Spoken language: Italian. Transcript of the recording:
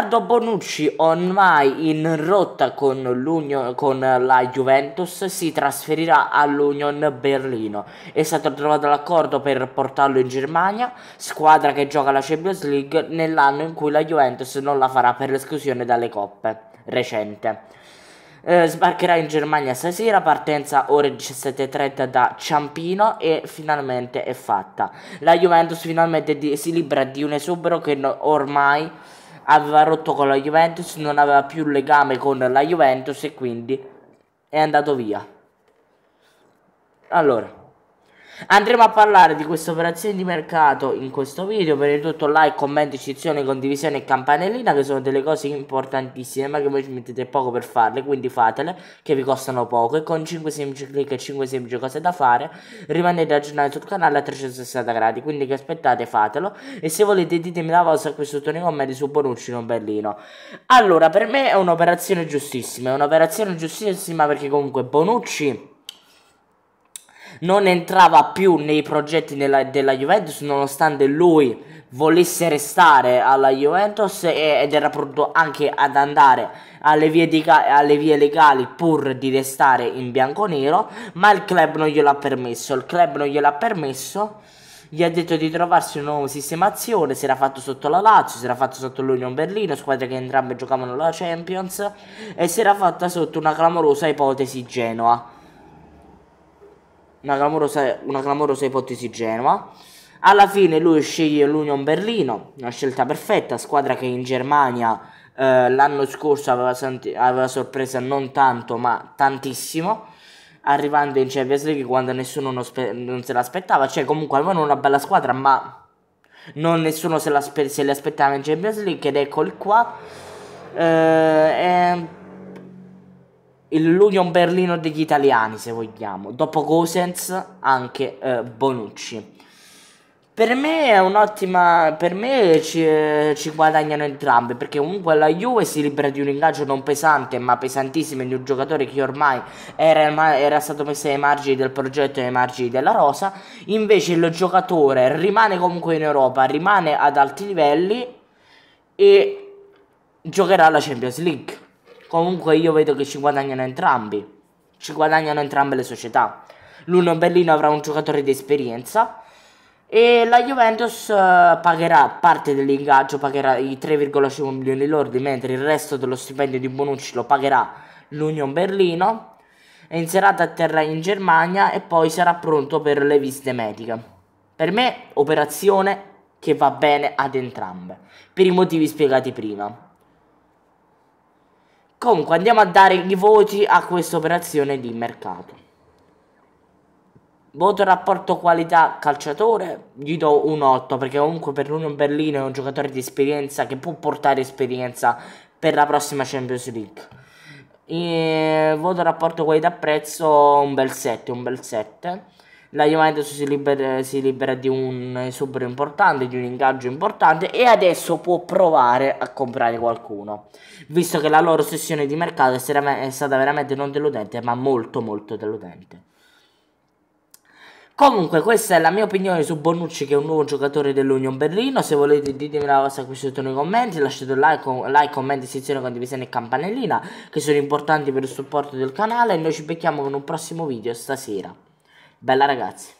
Riccardo Bonucci ormai in rotta con, con, la Juventus si trasferirà all'Union Berlino. È stato trovato l'accordo per portarlo in Germania, squadra che gioca la Champions League nell'anno in cui la Juventus non la farà per l'esclusione dalle coppe recente. Eh, sbarcherà in Germania stasera, partenza ore 17.30 da Ciampino e finalmente è fatta. La Juventus finalmente di, si libera di un esubero che no, ormai aveva rotto con la Juventus, non aveva più legame con la Juventus e quindi è andato via. Allora, Andremo a parlare di queste operazioni di mercato in questo video, Prima di tutto like, commento, iscrizione, condivisione e campanellina che sono delle cose importantissime ma che voi ci mettete poco per farle, quindi fatele che vi costano poco e con 5 semplici clic e 5 semplici cose da fare rimanete aggiornati sul canale a 360 gradi, quindi che aspettate fatelo e se volete ditemi la vostra qui sotto nei commenti su Bonucci non bellino. Allora per me è un'operazione giustissima, è un'operazione giustissima perché comunque Bonucci non entrava più nei progetti della, della Juventus nonostante lui volesse restare alla Juventus e, ed era pronto anche ad andare alle vie, di, alle vie legali pur di restare in bianco-nero ma il club non gliel'ha permesso il club non gliel'ha permesso gli ha detto di trovarsi una nuova sistemazione. Si era fatto sotto la Lazio, si era fatto sotto l'Union Berlino, squadre che entrambe giocavano la Champions, e si era fatta sotto una clamorosa ipotesi Genoa una clamorosa, una clamorosa ipotesi Genova. Alla fine lui sceglie l'Union Berlino, una scelta perfetta, squadra che in Germania eh, l'anno scorso aveva, aveva sorpresa non tanto ma tantissimo, arrivando in Champions League quando nessuno non, non se l'aspettava, cioè comunque avevano una bella squadra ma non nessuno se, l'aspe- le aspettava in Champions League ed eccoli qua. Eh, l'Union Berlino degli italiani, se vogliamo. Dopo Gosens, anche eh, Bonucci. Per me è un'ottima. Per me ci, eh, ci, guadagnano entrambe. Perché comunque la Juve si libera di un ingaggio non pesante, ma pesantissimo di un giocatore che ormai era, era stato messo ai margini del progetto e ai margini della rosa. Invece il giocatore rimane comunque in Europa, rimane ad alti livelli e giocherà la Champions League. Comunque io vedo che ci guadagnano entrambi. Ci guadagnano entrambe le società. L'Uno Berlino avrà un giocatore di esperienza e la Juventus uh, pagherà parte dell'ingaggio, pagherà i 3,5 milioni lordi, mentre il resto dello stipendio di Bonucci lo pagherà l'Union Berlino. E in serata atterrà in Germania e poi sarà pronto per le visite mediche. Per me, operazione che va bene ad entrambe, per i motivi spiegati prima. Comunque andiamo a dare i voti a questa operazione di mercato. Voto rapporto qualità calciatore, gli do un 8 perché comunque per Nuno Berlino è un giocatore di esperienza che può portare esperienza per la prossima Champions League. E voto rapporto qualità prezzo un bel 7, un bel 7 la Juventus si libera, si libera di un esubero importante, di un ingaggio importante e adesso può provare a comprare qualcuno, visto che la loro sessione di mercato è stata veramente non deludente, ma molto molto deludente. Comunque questa è la mia opinione su Bonucci che è un nuovo giocatore dell'Union Berlino Se volete ditemi la vostra qui sotto nei commenti Lasciate un like, un like commenti, sezione, condivisione e campanellina Che sono importanti per il supporto del canale E noi ci becchiamo con un prossimo video stasera Bella ragazzi.